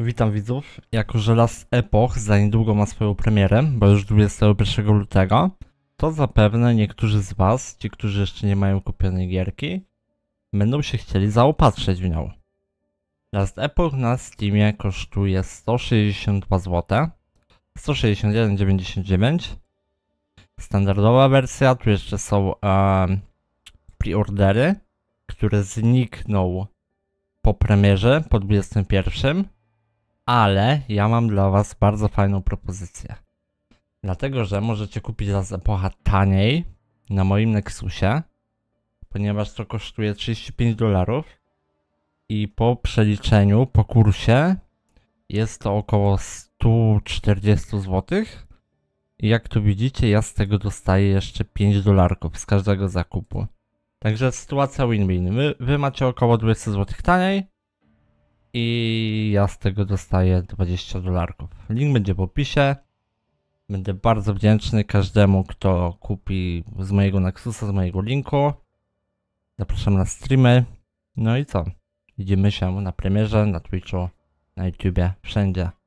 Witam widzów. Jako, że Last Epoch za niedługo ma swoją premierę, bo już 21 lutego, to zapewne niektórzy z Was, ci, którzy jeszcze nie mają kupionej gierki, będą się chcieli zaopatrzyć w nią. Last Epoch na Steamie kosztuje 162 zł, 161,99 Standardowa wersja, tu jeszcze są um, preordery, które znikną po premierze, po 21 ale ja mam dla Was bardzo fajną propozycję. Dlatego, że możecie kupić za epocha taniej na moim Nexusie, ponieważ to kosztuje 35 dolarów i po przeliczeniu, po kursie jest to około 140 zł. I jak tu widzicie, ja z tego dostaję jeszcze 5 dolarków z każdego zakupu. Także sytuacja win-win. Wy, wy macie około 200 zł taniej, i ja z tego dostaję 20 dolarków. Link będzie w opisie. Będę bardzo wdzięczny każdemu, kto kupi z mojego Nexusa, z mojego linku. Zapraszam na streamy. No i co? Widzimy się na premierze, na Twitchu, na YouTubie, wszędzie.